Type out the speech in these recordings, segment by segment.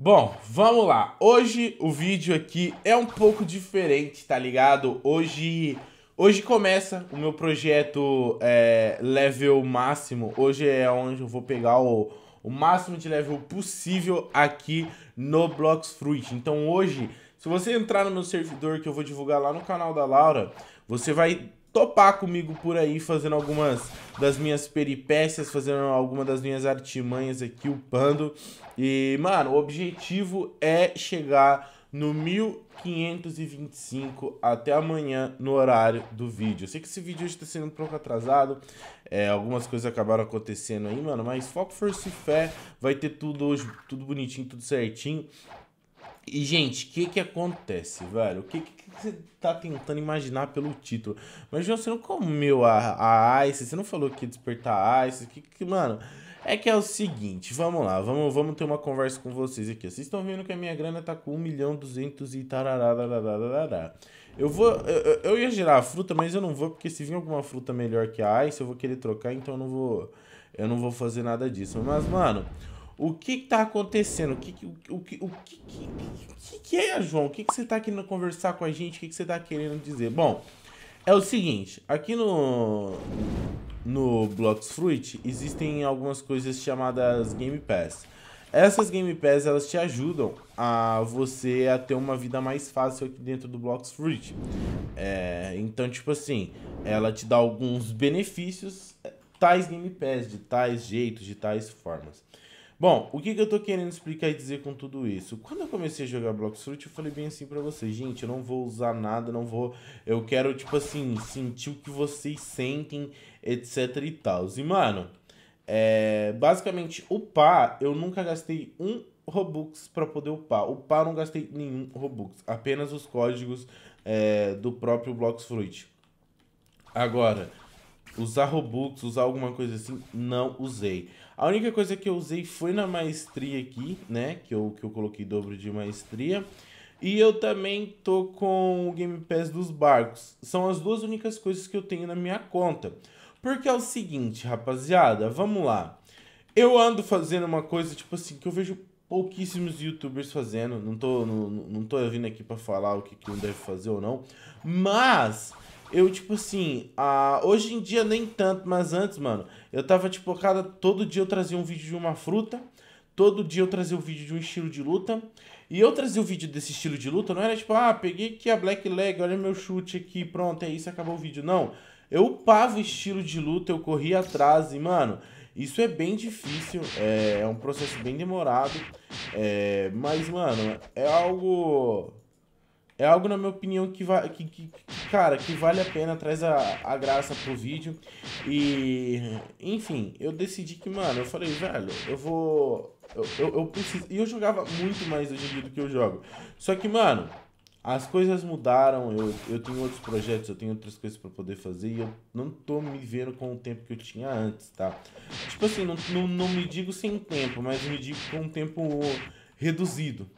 Bom, vamos lá. Hoje o vídeo aqui é um pouco diferente, tá ligado? Hoje, hoje começa o meu projeto é, level máximo. Hoje é onde eu vou pegar o, o máximo de level possível aqui no Blocks Fruit. Então hoje, se você entrar no meu servidor que eu vou divulgar lá no canal da Laura, você vai topar comigo por aí, fazendo algumas das minhas peripécias, fazendo alguma das minhas artimanhas aqui, upando. E, mano, o objetivo é chegar no 1525 até amanhã no horário do vídeo. Eu sei que esse vídeo hoje tá sendo um pouco atrasado, é, algumas coisas acabaram acontecendo aí, mano, mas foco, força e fé, vai ter tudo hoje, tudo bonitinho, tudo certinho. E, gente, o que que acontece, velho? O que, que, que, você tá tentando imaginar pelo título? Mas, João, você não comeu a, a Ice, você não falou que ia despertar a Ice, que, que, mano... É que é o seguinte, vamos lá, vamos, vamos ter uma conversa com vocês aqui. Vocês estão vendo que a minha grana tá com 1 milhão 200 e tarará. Eu vou. Eu, eu ia gerar a fruta, mas eu não vou, porque se vir alguma fruta melhor que a Ice, eu vou querer trocar, então eu não vou. Eu não vou fazer nada disso. Mas, mano. O que está acontecendo? O que, o, o, o que, que, que, é, João? O que, que você está querendo conversar com a gente? O que, que você está querendo dizer? Bom, é o seguinte. Aqui no, no Blocks Fruit existem algumas coisas chamadas Game Pass. Essas Game Pass, elas te ajudam a você a ter uma vida mais fácil aqui dentro do Blocks Fruit. É, então, tipo assim, ela te dá alguns benefícios, eh, tais Game Pass, de tais jeitos, de tais formas. Bom, o que, que eu tô querendo explicar e dizer com tudo isso? Quando eu comecei a jogar Blox Fruit, eu falei bem assim para vocês, gente, eu não vou usar nada, não vou. Eu quero, tipo assim, sentir o que vocês sentem, etc e tal. E, mano, é, basicamente, upar, eu nunca gastei um Robux para poder upar. Upar eu não gastei nenhum Robux, apenas os códigos é, do próprio Blocks Fruit. Agora, usar Robux, usar alguma coisa assim, não usei. A única coisa que eu usei foi na maestria aqui, né? Que eu, que eu coloquei dobro de maestria. E eu também tô com o Game Pass dos barcos. São as duas únicas coisas que eu tenho na minha conta. Porque é o seguinte, rapaziada, vamos lá. Eu ando fazendo uma coisa, tipo assim, que eu vejo pouquíssimos youtubers fazendo. Não tô, não, não tô vindo aqui para falar o que, que um deve fazer ou não. Mas eu, tipo assim, a... hoje em dia nem tanto, mas antes, mano, eu tava, tipo, cada. Todo dia eu trazia um vídeo de uma fruta, todo dia eu trazia um vídeo de um estilo de luta. E eu trazia o um vídeo desse estilo de luta, não era tipo, ah, peguei aqui a Black Leg, olha meu chute aqui, pronto, é isso, acabou o vídeo. Não. Eu upava o estilo de luta, eu corria atrás e, mano, isso é bem difícil, é, é um processo bem demorado. É, mas, mano, é algo é algo, na minha opinião, que, vai que, que, cara, que vale a pena, traz a, a graça pro vídeo. E, enfim, eu decidi que, mano, eu falei, velho, eu vou. Eu, eu, eu preciso. E eu jogava muito mais hoje em dia do que eu jogo. Só que, mano, as coisas mudaram, eu, eu tenho outros projetos, eu tenho outras coisas para poder fazer e eu não tô me vendo com o tempo que eu tinha antes, tá? Tipo assim, não, não, não me digo sem tempo, mas me digo com um tempo reduzido.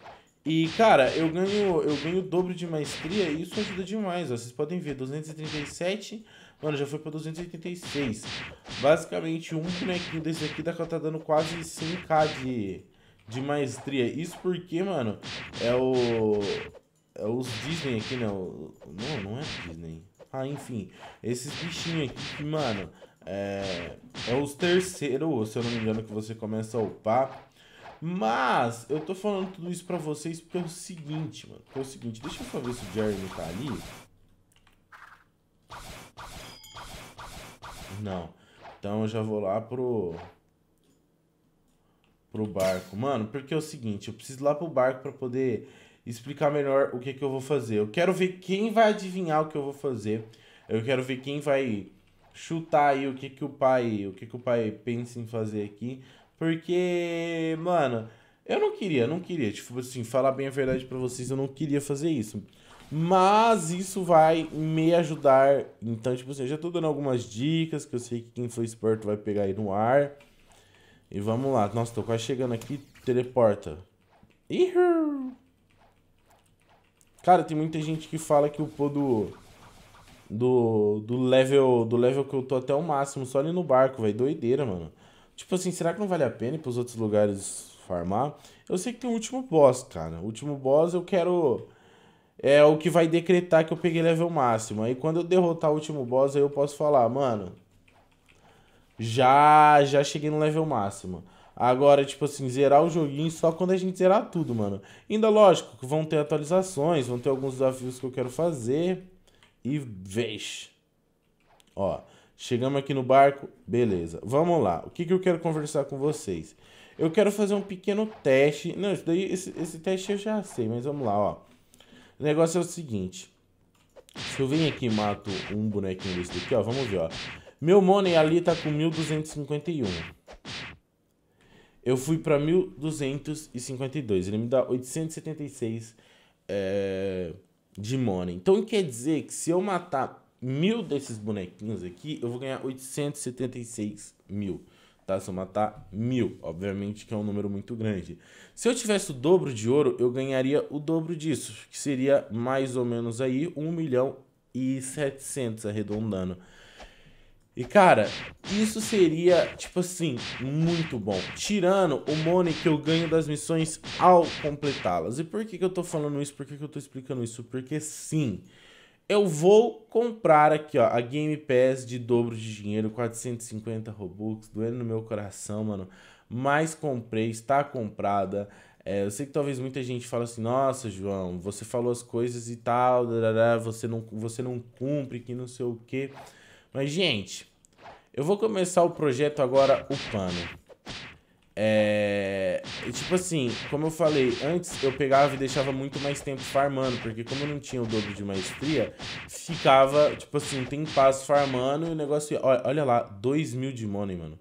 E, cara, eu ganho, eu ganho o dobro de maestria e isso ajuda demais, ó. Vocês podem ver, 237, mano, já foi pra 286. Basicamente, um bonequinho desse aqui pra tá dando quase 100k de, de maestria. Isso porque, mano, é o... É os Disney aqui, né? não, não é Disney. Ah, enfim, esses bichinhos aqui que, mano, é, é os terceiros, se eu não me engano, que você começa a upar. Mas eu tô falando tudo isso pra vocês pelo é seguinte, mano. É o seguinte, deixa eu fazer ver se o Jeremy tá ali. Não. Então eu já vou lá pro... Pro barco. Mano, porque é o seguinte, eu preciso ir lá pro barco pra poder explicar melhor o que, que eu vou fazer. Eu quero ver quem vai adivinhar o que eu vou fazer. Eu quero ver quem vai chutar aí o que, que o pai, o que, que o pai pensa em fazer aqui. Porque, mano, eu não queria, não queria. Tipo assim, falar bem a verdade para vocês, eu não queria fazer isso. Mas isso vai me ajudar. Então, tipo assim, eu já tô dando algumas dicas que eu sei que quem for esperto vai pegar aí no ar. E vamos lá. Nossa, tô quase chegando aqui. Teleporta. Ihu! Cara, tem muita gente que fala que o pô do, do. Do level. Do level que eu tô até o máximo, só ali no barco, velho. Doideira, mano. Tipo assim, será que não vale a pena ir pros outros lugares farmar? Eu sei que tem o último boss, cara. O último boss eu quero... É o que vai decretar que eu peguei level máximo. Aí quando eu derrotar o último boss, aí eu posso falar, mano... Já, já cheguei no level máximo. Agora, tipo assim, zerar o joguinho só quando a gente zerar tudo, mano. Ainda lógico que vão ter atualizações, vão ter alguns desafios que eu quero fazer. E veja. Ó, Chegamos aqui no barco, beleza. Vamos lá. O que, que eu quero conversar com vocês? Eu quero fazer um pequeno teste. Não, isso daí, esse, esse teste eu já sei, mas vamos lá, ó. O negócio é o seguinte. Se eu venho aqui e mato um bonequinho desse aqui, ó, vamos ver, ó. Meu money ali tá com 1251. Eu fui pra 1252. Ele me dá 876 é, eh, de money. Então quer dizer que se eu matar mil desses bonequinhos aqui, eu vou ganhar 876 mil. Tá? Se eu matar mil, obviamente que é um número muito grande. Se eu tivesse o dobro de ouro, eu ganharia o dobro disso, que seria mais ou menos aí 1 milhão e 700, arredondando. E cara, isso seria, tipo assim, muito bom. Tirando o money que eu ganho das missões ao completá-las. E por que, que eu tô falando isso? Por que, que eu tô explicando isso? Porque sim, eu vou comprar aqui, ó, a Game Pass de dobro de dinheiro, 450 Robux, doendo no meu coração, mano. Mas comprei, está comprada. É, eu sei que talvez muita gente fala assim, nossa, João, você falou as coisas e tal, você não, você não cumpre, que não sei o quê. Mas, gente, eu vou começar o projeto agora upando. É, tipo assim, como eu falei, antes eu pegava e deixava muito mais tempo farmando, porque como eu não tinha o dobro de maestria, ficava, tipo assim, tem passo farmando e o negócio. Olha, olha lá, 2 mil de money, mano.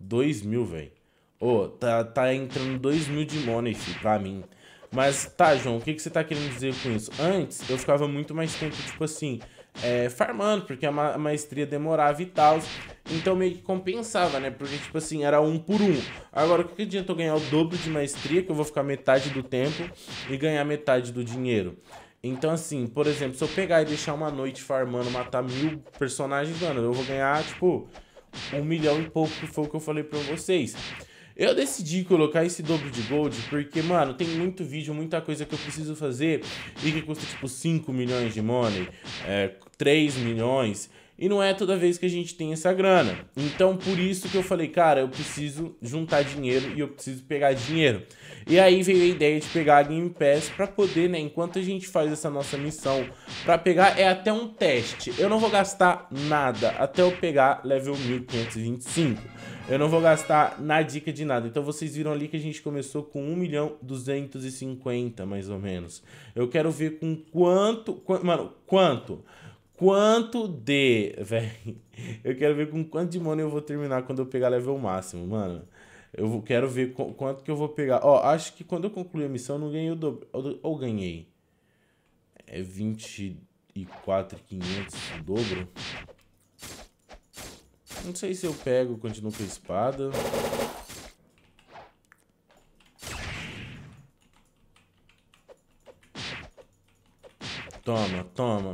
2 mil, velho. Ô, oh, tá, tá entrando 2 mil de money, filho, pra mim. Mas tá, João, o que, que você tá querendo dizer com isso? Antes eu ficava muito mais tempo, tipo assim, é, farmando, porque a, é ma a maestria demorava e tal. Então meio que compensava, né? Porque, tipo assim, era um por um. Agora, o que adianta eu ganhar o dobro de maestria, que eu vou ficar metade do tempo, e ganhar metade do dinheiro? Então, assim, por exemplo, se eu pegar e deixar uma noite farmando, matar mil personagens, mano, eu vou ganhar, tipo, um milhão e pouco, que foi o que eu falei pra vocês. Eu decidi colocar esse dobro de gold porque, mano, tem muito vídeo, muita coisa que eu preciso fazer e que custa tipo 5 milhões de money, é, 3 milhões. E não é toda vez que a gente tem essa grana. Então, por isso que eu falei, cara, eu preciso juntar dinheiro e eu preciso pegar dinheiro. E aí veio a ideia de pegar a Game Pass para poder, né, enquanto a gente faz essa nossa missão para pegar, é até um teste. Eu não vou gastar nada até eu pegar level 1525. Eu não vou gastar na dica de nada. Então vocês viram ali que a gente começou com 1 milhão 250, mais ou menos. Eu quero ver com quanto... quanto mano, quanto? Quanto de... velho? Eu quero ver com quanto de money eu vou terminar quando eu pegar level máximo, mano. Eu quero ver quanto que eu vou pegar. Ó, acho que quando eu concluir a missão não ganhei o dobro. Ou ganhei. É 24,500 o dobro? Não sei se eu pego, continuo com a espada. Toma, toma.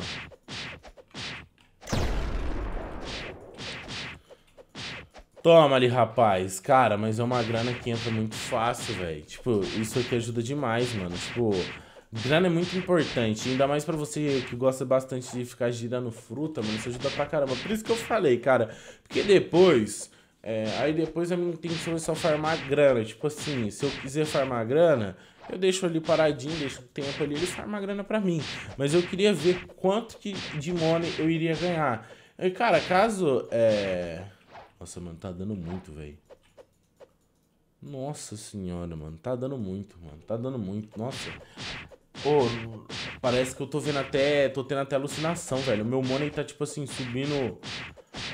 Toma ali, rapaz. Cara, mas é uma grana que entra muito fácil, velho. Tipo, isso aqui ajuda demais, mano. Tipo, Grana é muito importante, ainda mais para você que gosta bastante de ficar girando fruta, mano, isso ajuda pra caramba. Por isso que eu falei, cara, porque depois, é, aí depois a minha intenção é só farmar grana, tipo assim, se eu quiser farmar grana, eu deixo ali paradinho, deixo o tempo ali, ele farma grana pra mim. Mas eu queria ver quanto que de money eu iria ganhar. E, cara, caso, é... Nossa, mano, tá dando muito, velho. Nossa senhora, mano. Tá dando muito, mano. Tá dando muito. Nossa. Pô, parece que eu tô vendo até. tô tendo até alucinação, velho. O meu money tá, tipo assim, subindo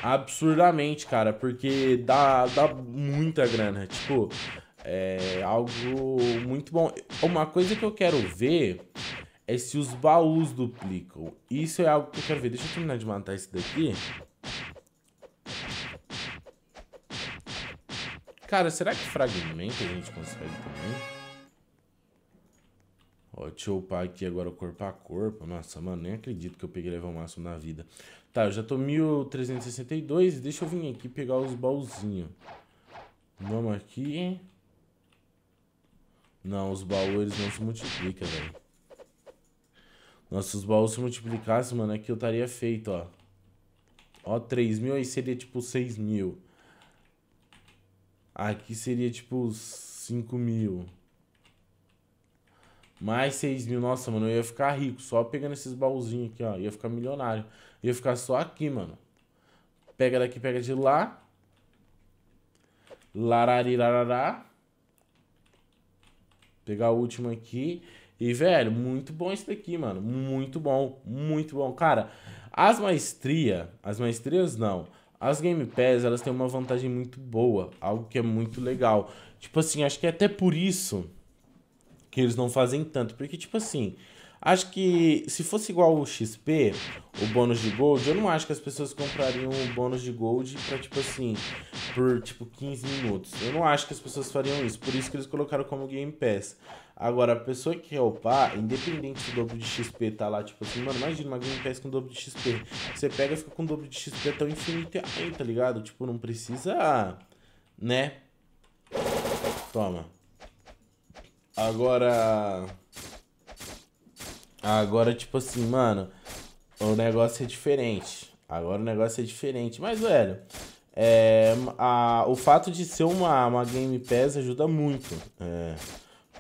absurdamente, cara, porque dá, dá muita grana. Tipo, é algo muito bom. Uma coisa que eu quero ver é se os baús duplicam. Isso é algo que eu quero ver. Deixa eu terminar de matar esse daqui. Cara, será que fragmento a gente consegue também? Ó, deixa eu upar aqui agora o corpo a corpo. Nossa, mano, nem acredito que eu peguei level máximo na vida. Tá, eu já tô 1362. Deixa eu vir aqui pegar os baúzinhos. Vamos aqui. Não, os baús eles não se multiplicam, velho. Nossa, se os baús se multiplicassem, mano, aqui eu estaria feito, ó. Ó, 3 mil, aí seria tipo 6 mil. Aqui seria tipo 5 mil. Mais 6 mil, nossa, mano, eu ia ficar rico só pegando esses baúzinhos aqui, ó. Ia ficar milionário. Ia ficar só aqui, mano. Pega daqui, pega de lá. Lararirarará. Pegar a última aqui. E, velho, muito bom isso daqui, mano. Muito bom, muito bom. Cara, as maestria, as maestrias não. As Game Pass, elas têm uma vantagem muito boa, algo que é muito legal. Tipo assim, acho que é até por isso que eles não fazem tanto. Porque, tipo assim, acho que se fosse igual o XP, o bônus de gold, eu não acho que as pessoas comprariam o bônus de gold pra, tipo assim, por tipo 15 minutos. Eu não acho que as pessoas fariam isso. Por isso que eles colocaram como Game Pass. Agora, a pessoa que quer upar, independente do dobro de XP tá lá, tipo assim, mano, imagina uma Game Pass com dobro de XP. Você pega e fica com dobro de XP tão infinito aí, tá ligado? Tipo, não precisa. Né? Toma. Agora. Agora, tipo assim, mano, o negócio é diferente. Agora o negócio é diferente. Mas, velho, é, a, o fato de ser uma, uma Game Pass ajuda muito. É,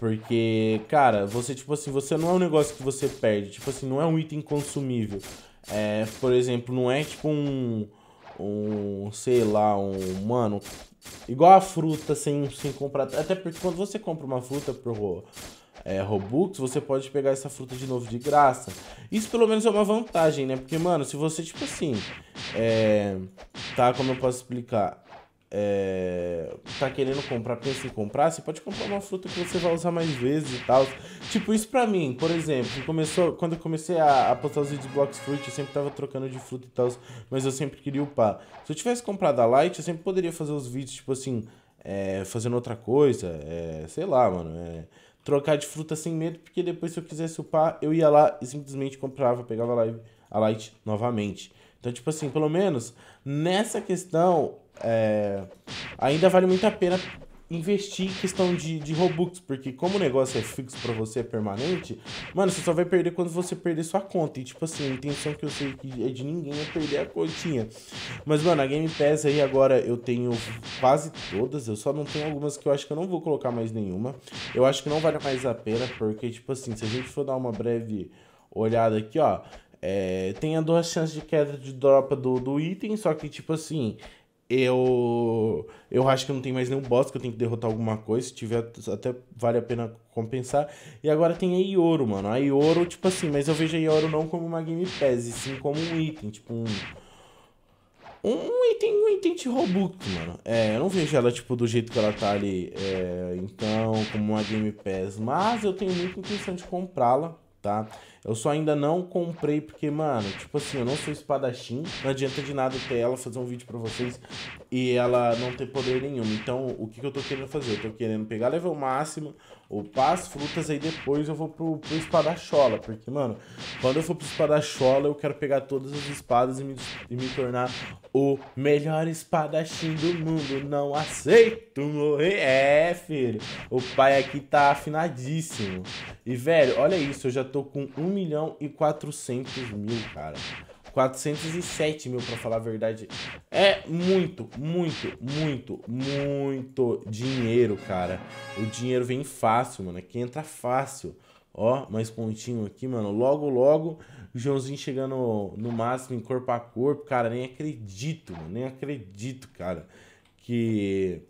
porque, cara, você, tipo assim, você não é um negócio que você perde. Tipo assim, não é um item consumível. É, por exemplo, não é tipo um um, sei lá, um, mano, igual a fruta sem, sem comprar. Até porque quando você compra uma fruta pro é, Robux, você pode pegar essa fruta de novo de graça. Isso pelo menos é uma vantagem, né? Porque, mano, se você, tipo assim, é, tá, como eu posso explicar? está é, querendo comprar, pensa em comprar, você pode comprar uma fruta que você vai usar mais vezes e tal. Tipo, isso pra mim, por exemplo, começou, quando eu comecei a, a postar os vídeos Blocks Fruit, eu sempre tava trocando de fruta e tal, mas eu sempre queria upar. Se eu tivesse comprado a Light, eu sempre poderia fazer os vídeos, tipo assim, é, fazendo outra coisa, é, sei lá, mano, é, trocar de fruta sem medo, porque depois se eu quisesse upar, eu ia lá e simplesmente comprava, pegava a, live, a Light novamente. Então, tipo assim, pelo menos nessa questão, é, ainda vale muito a pena investir em questão de, de Robux, porque como o negócio é fixo para você, é permanente, mano, você só vai perder quando você perder sua conta. E tipo assim, a intenção que eu sei que é de ninguém é perder a continha. Mas, mano, a Game Pass aí agora eu tenho quase todas, eu só não tenho algumas que eu acho que eu não vou colocar mais nenhuma. Eu acho que não vale mais a pena, porque, tipo assim, se a gente for dar uma breve olhada aqui, ó. É, tem a duas chances de queda de dropa do, do item, só que, tipo assim, eu eu acho que não tem mais nenhum boss que eu tenho que derrotar alguma coisa, se tiver até vale a pena compensar. E agora tem a Ioro, mano. A Ioro, tipo assim, mas eu vejo a Ioro não como uma Game Pass, e sim como um item, tipo um um item, um item de robusto, mano. É, eu não vejo ela, tipo, do jeito que ela tá ali, é, então, como uma Game Pass. Mas eu tenho muita intenção de comprá-la, tá? Eu só ainda não comprei, porque, mano, tipo assim, eu não sou espadachim. Não adianta de nada ter ela fazer um vídeo pra vocês e ela não ter poder nenhum. Então, o que, que eu tô querendo fazer? Eu tô querendo pegar level máximo, upar as frutas, aí depois eu vou pro, pro espadachola. Porque, mano, quando eu for pro espadachola, eu quero pegar todas as espadas e me, e me tornar o melhor espadachim do mundo. Não aceito morrer. É, filho. O pai aqui tá afinadíssimo. E, velho, olha isso. Eu já tô com um milhão e 400 mil, cara. 407 mil, pra falar a verdade. É muito, muito, muito, muito dinheiro, cara. O dinheiro vem fácil, mano. Aqui entra fácil. Ó, mais pontinho aqui, mano. Logo, logo, o Joãozinho chegando no máximo em corpo a corpo. Cara, nem acredito, mano. Nem acredito, cara. Que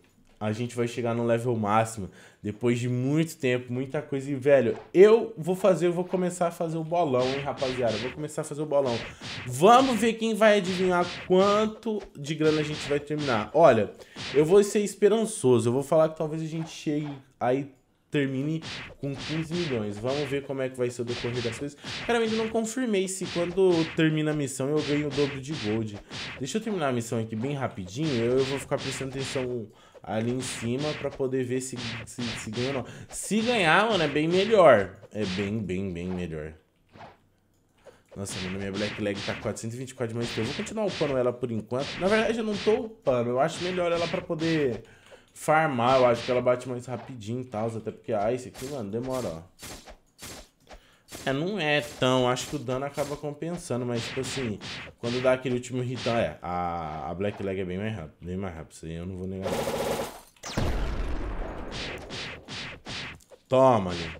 a gente vai chegar no level máximo. Depois de muito tempo, muita coisa. E, velho, eu vou fazer, eu vou começar a fazer o bolão, hein, rapaziada? Eu vou começar a fazer o bolão. Vamos ver quem vai adivinhar quanto de grana a gente vai terminar. Olha, eu vou ser esperançoso. Eu vou falar que talvez a gente chegue aí termine com 15 milhões. Vamos ver como é que vai ser o decorrer das coisas. Cara, ainda não confirmei se quando termina a missão eu ganho o dobro de gold. Deixa eu terminar a missão aqui bem rapidinho, eu, eu vou ficar prestando atenção ali em cima para poder ver se, se, se ganha ou não. Se ganhar, mano, é bem melhor. É bem, bem, bem melhor. Nossa, mano, minha Black Leg tá 424 de manter. Eu vou continuar upando ela por enquanto. Na verdade, eu não tô upando. Eu acho melhor ela pra poder farmar. Eu acho que ela bate mais rapidinho e tal. Até porque a esse aqui, mano, demora, ó. É, não é tão. Acho que o dano acaba compensando, mas tipo assim, quando dá aquele último hit, é, a, a Black Leg é bem mais rápido, bem mais rápido, isso aí eu não vou negar. Toma, né?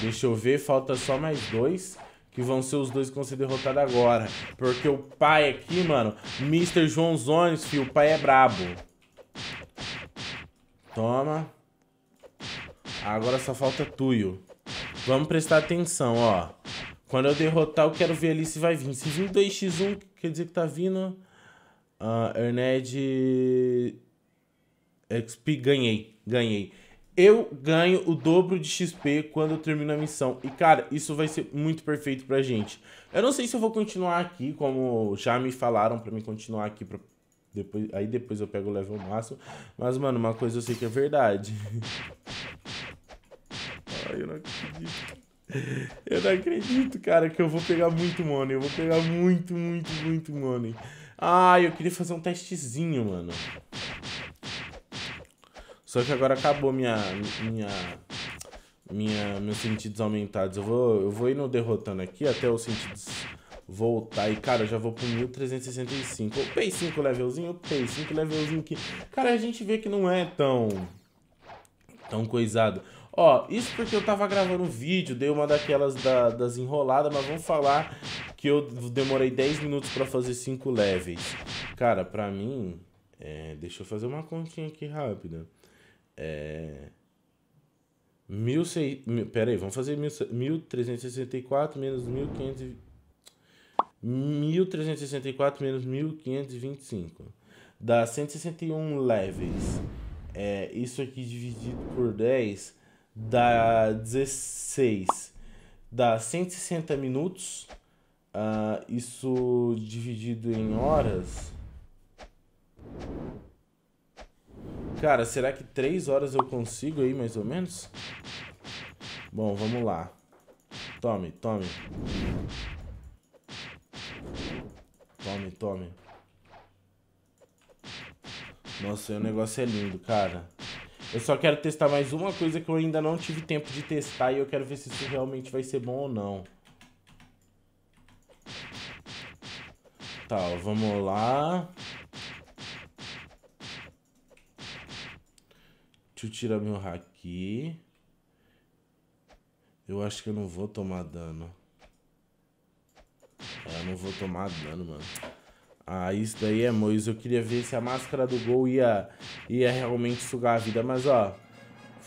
Deixa eu ver, falta só mais dois. Que vão ser os dois que vão ser derrotados agora. Porque o pai aqui, mano, Mr. João Zones, filho, o pai é brabo. Toma. Agora só falta Tuyo. Vamos prestar atenção, ó. Quando eu derrotar, eu quero ver ali se vai vir. Se vir 2x1, quer dizer que tá vindo. Uh, ah, Erned. XP, ganhei. Ganhei. Eu ganho o dobro de XP quando eu termino a missão. E, cara, isso vai ser muito perfeito pra gente. Eu não sei se eu vou continuar aqui, como já me falaram pra mim continuar aqui pra depois, aí depois eu pego o level máximo. Mas, mano, uma coisa eu sei que é verdade. Eu não acredito. Eu não acredito, cara, que eu vou pegar muito money. Eu vou pegar muito, muito, muito money. Ah, eu queria fazer um testezinho, mano. Só que agora acabou minha... minha minha, meus sentidos aumentados. Eu vou, eu vou indo derrotando aqui até os sentidos voltar. E, cara, eu já vou pro 1365. Eu 5 levelzinho, eu 5 levelzinho aqui. Cara, a gente vê que não é tão... Tão coisado. Ó, isso porque eu tava gravando um vídeo, dei uma daquelas da, das enroladas, mas vamos falar que eu demorei 10 minutos pra fazer 5 levels. Cara, pra mim, é, deixa eu fazer uma continha aqui rápida. É... Mil sei, mil, pera aí, vamos fazer 1364 menos 1500... 1364 menos 1525. Dá 161 levels. É, isso aqui dividido por 10 dá 16, dá 160 minutos. Uh, isso dividido em horas. Cara, será que 3 horas eu consigo aí, mais ou menos? Bom, vamos lá. Tome, tome. Tome, tome. Nossa, o negócio é lindo, cara. Eu só quero testar mais uma coisa que eu ainda não tive tempo de testar e eu quero ver se isso realmente vai ser bom ou não. Tá, ó, vamos lá. Deixa eu tirar meu haki. Eu acho que eu não vou tomar dano. É, eu não vou tomar dano, mano. Ah, isso daí é Mois. Eu queria ver se a máscara do gol ia, ia realmente sugar a vida. Mas, ó,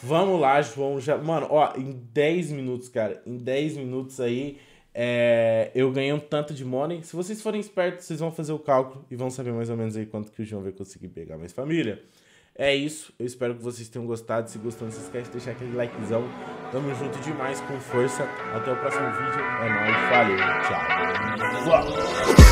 vamos lá, João. Já... Mano, ó, em 10 minutos, cara, em 10 minutos aí, é... eu ganhei um tanto de money. Se vocês forem espertos, vocês vão fazer o cálculo e vão saber mais ou menos aí quanto que o João vai conseguir pegar. Mas, família, é isso. Eu espero que vocês tenham gostado. Se gostou, não se esquece de deixar aquele likezão. Tamo junto demais, com força. Até o próximo vídeo. É nóis. Valeu. Tchau. Uau.